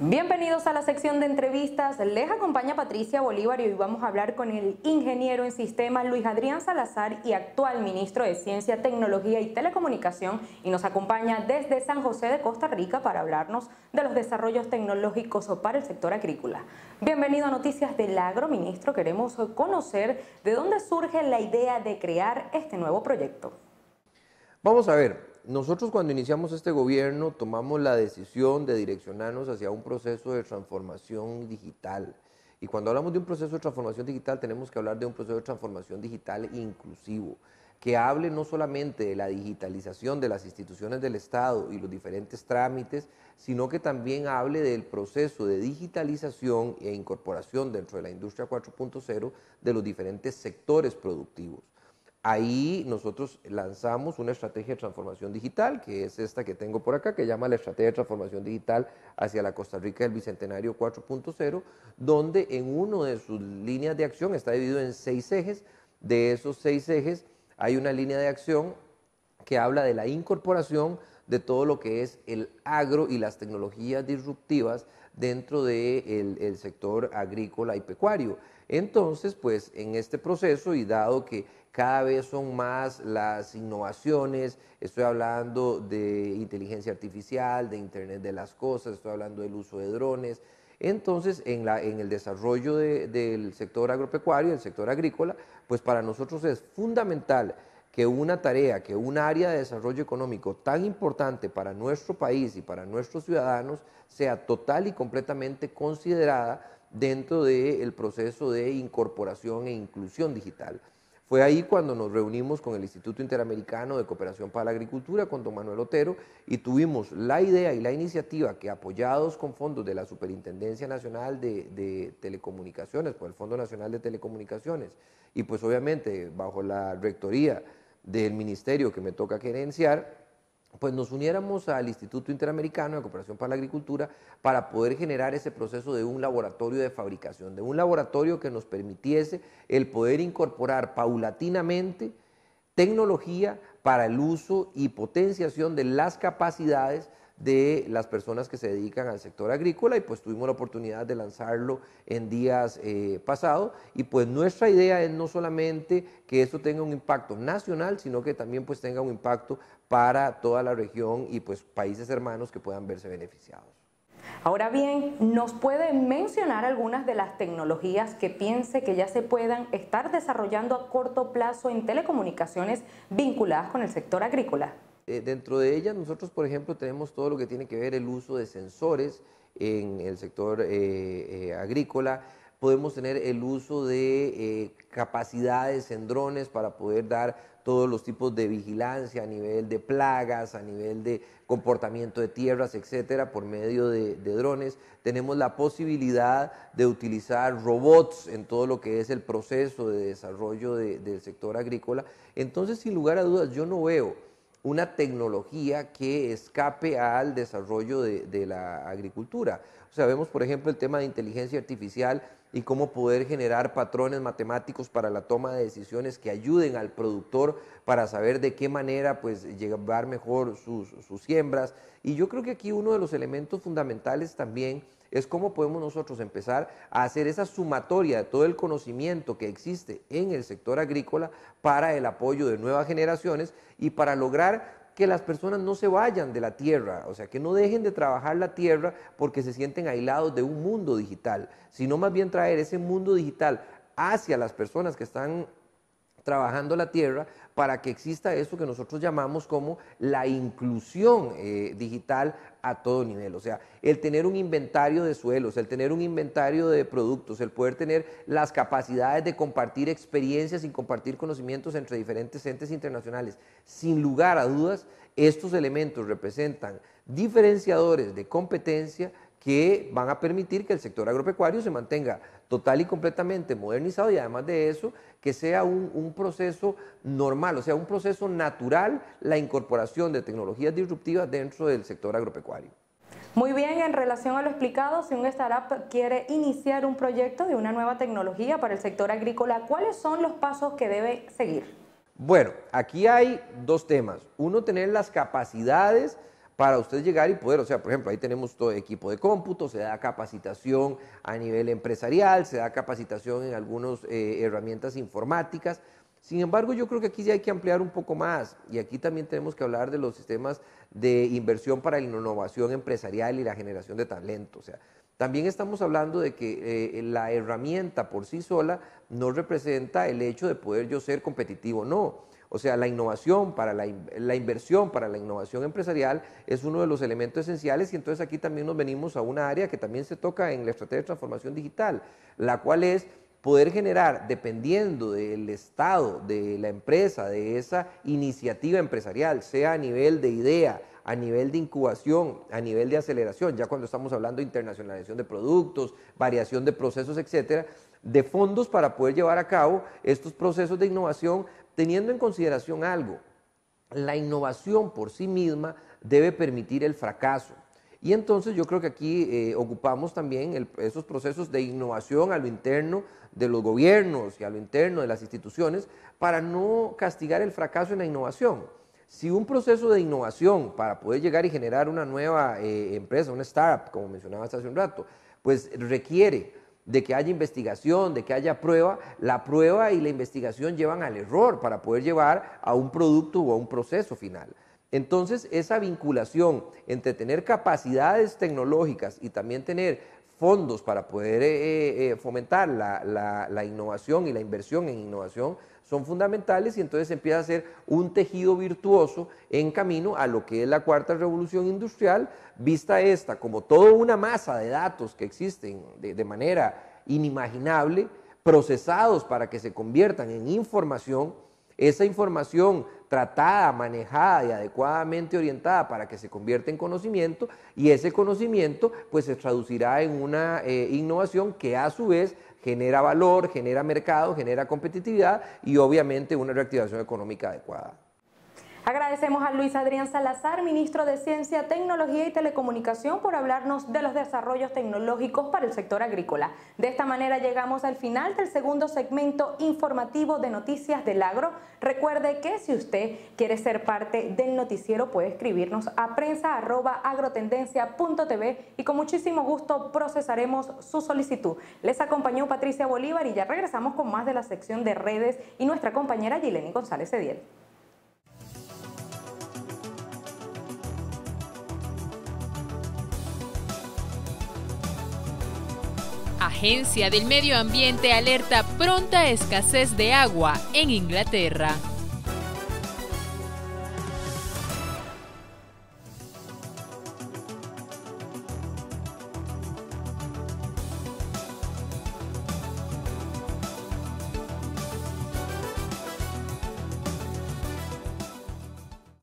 Bienvenidos a la sección de entrevistas. Les acompaña Patricia Bolívar y hoy vamos a hablar con el ingeniero en sistemas Luis Adrián Salazar y actual ministro de Ciencia, Tecnología y Telecomunicación y nos acompaña desde San José de Costa Rica para hablarnos de los desarrollos tecnológicos para el sector agrícola. Bienvenido a Noticias del Agro, ministro. Queremos conocer de dónde surge la idea de crear este nuevo proyecto. Vamos a ver, nosotros cuando iniciamos este gobierno tomamos la decisión de direccionarnos hacia un proceso de transformación digital. Y cuando hablamos de un proceso de transformación digital, tenemos que hablar de un proceso de transformación digital inclusivo, que hable no solamente de la digitalización de las instituciones del Estado y los diferentes trámites, sino que también hable del proceso de digitalización e incorporación dentro de la industria 4.0 de los diferentes sectores productivos ahí nosotros lanzamos una estrategia de transformación digital, que es esta que tengo por acá, que llama la Estrategia de Transformación Digital hacia la Costa Rica del Bicentenario 4.0, donde en una de sus líneas de acción está dividido en seis ejes. De esos seis ejes hay una línea de acción que habla de la incorporación de todo lo que es el agro y las tecnologías disruptivas dentro del de el, sector agrícola y pecuario. Entonces, pues en este proceso y dado que cada vez son más las innovaciones, estoy hablando de inteligencia artificial, de Internet de las Cosas, estoy hablando del uso de drones, entonces, en, la, en, el desarrollo del sector agropecuario, el sector agrícola, pues para nosotros es fundamental que una tarea, que un área de desarrollo económico tan importante para nuestro país y para nuestros ciudadanos sea total y completamente considerada dentro del proceso de incorporación e inclusión digital. Fue ahí cuando nos reunimos con el Instituto Interamericano de Cooperación para la Agricultura, con don Manuel Otero, y tuvimos la idea y la iniciativa que apoyados con fondos de la Superintendencia Nacional de, de Telecomunicaciones, por el Fondo Nacional de Telecomunicaciones, y pues obviamente bajo la rectoría del ministerio que me toca gerenciar, pues nos uniéramos al Instituto Interamericano de Cooperación para la Agricultura para poder generar ese proceso de un laboratorio de fabricación, de un laboratorio que nos permitiese el poder incorporar paulatinamente tecnología para el uso y potenciación de las capacidades de las personas que se dedican al sector agrícola y pues tuvimos la oportunidad de lanzarlo en días eh, pasados y pues nuestra idea es no solamente que esto tenga un impacto nacional, sino que también pues tenga un impacto para toda la región y pues países hermanos que puedan verse beneficiados. Ahora bien, ¿nos puede mencionar algunas de las tecnologías que piense que ya se puedan estar desarrollando a corto plazo en telecomunicaciones vinculadas con el sector agrícola? Eh, dentro de ella, nosotros, por ejemplo, tenemos todo lo que tiene que ver el uso de sensores en el sector eh, eh, agrícola, podemos tener el uso de capacidades en drones para poder dar todos los tipos de vigilancia a nivel de plagas, a nivel de comportamiento de tierras, etcétera, por medio de, drones. Tenemos la posibilidad de utilizar robots en todo lo que es el proceso de desarrollo del sector agrícola. Entonces, sin lugar a dudas, yo no veo una tecnología que escape al desarrollo de, la agricultura. O sea, vemos, por ejemplo, el tema de inteligencia artificial y cómo poder generar patrones matemáticos para la toma de decisiones que ayuden al productor para saber de qué manera pues, llevar mejor sus, sus siembras. Y yo creo que aquí uno de los elementos fundamentales también es cómo podemos nosotros empezar a hacer esa sumatoria de todo el conocimiento que existe en el sector agrícola para el apoyo de nuevas generaciones y para lograr que las personas no se vayan de la tierra, o sea, que no dejen de trabajar la tierra porque se sienten aislados de un mundo digital, sino más bien traer ese mundo digital hacia las personas que están trabajando la tierra para que exista eso que nosotros llamamos como la inclusión eh, digital a todo nivel. O sea, el tener un inventario de suelos, el tener un inventario de productos, el poder tener las capacidades de compartir experiencias y compartir conocimientos entre diferentes entes internacionales. Sin lugar a dudas, estos elementos representan diferenciadores de competencia que van a permitir que el sector agropecuario se mantenga total y completamente modernizado y además de eso, que sea un, proceso normal, o sea, un proceso natural la incorporación de tecnologías disruptivas dentro del sector agropecuario. Muy bien, en relación a lo explicado, si un startup quiere iniciar un proyecto de una nueva tecnología para el sector agrícola, ¿cuáles son los pasos que debe seguir? Bueno, aquí hay dos temas. Uno, tener las capacidades para usted llegar y poder, o sea, por ejemplo, ahí tenemos todo equipo de cómputo, se da capacitación a nivel empresarial, se da capacitación en algunas eh, herramientas informáticas. Sin embargo, yo creo que aquí sí hay que ampliar un poco más y aquí también tenemos que hablar de los sistemas de inversión para la innovación empresarial y la generación de talento. O sea, también estamos hablando de que eh, la herramienta por sí sola no representa el hecho de poder yo ser competitivo, no o sea, la innovación, para la, inversión para la innovación empresarial es uno de los elementos esenciales y entonces aquí también nos venimos a una área que también se toca en la estrategia de transformación digital, la cual es poder generar, dependiendo del estado, de la empresa, de esa iniciativa empresarial, sea a nivel de idea, a nivel de incubación, a nivel de aceleración, ya cuando estamos hablando de internacionalización de productos, variación de procesos, etcétera, de fondos para poder llevar a cabo estos procesos de innovación teniendo en consideración algo, la innovación por sí misma debe permitir el fracaso. Y entonces yo creo que aquí eh, ocupamos también esos procesos de innovación a lo interno de los gobiernos y a lo interno de las instituciones para no castigar el fracaso en la innovación. Si un proceso de innovación para poder llegar y generar una nueva eh, empresa, una startup, como hasta hace un rato, pues requiere de que haya investigación, de que haya prueba, la prueba y la investigación llevan al error para poder llevar a un producto o a un proceso final. Entonces, esa vinculación entre tener capacidades tecnológicas y también tener fondos para poder eh, eh, eh, fomentar la, innovación y la inversión en innovación son fundamentales y entonces empieza a ser un tejido virtuoso en camino a lo que es la cuarta revolución industrial, vista esta como toda una masa de datos que existen de, de manera inimaginable, procesados para que se conviertan en información esa información tratada, manejada y adecuadamente orientada para que se convierta en conocimiento y ese conocimiento pues se traducirá en una eh, innovación que a su vez genera valor, genera mercado, genera competitividad y obviamente una reactivación económica adecuada. Agradecemos a Luis Adrián Salazar, ministro de Ciencia, Tecnología y Telecomunicación, por hablarnos de los desarrollos tecnológicos para el sector agrícola. De esta manera llegamos al final del segundo segmento informativo de Noticias del Agro. Recuerde que si usted quiere ser parte del noticiero puede escribirnos a prensa.agrotendencia.tv y con muchísimo gusto procesaremos su solicitud. Les acompañó Patricia Bolívar y ya regresamos con más de la sección de redes y nuestra compañera Gileni González Ediel. Agencia del Medio Ambiente alerta pronta escasez de agua en Inglaterra.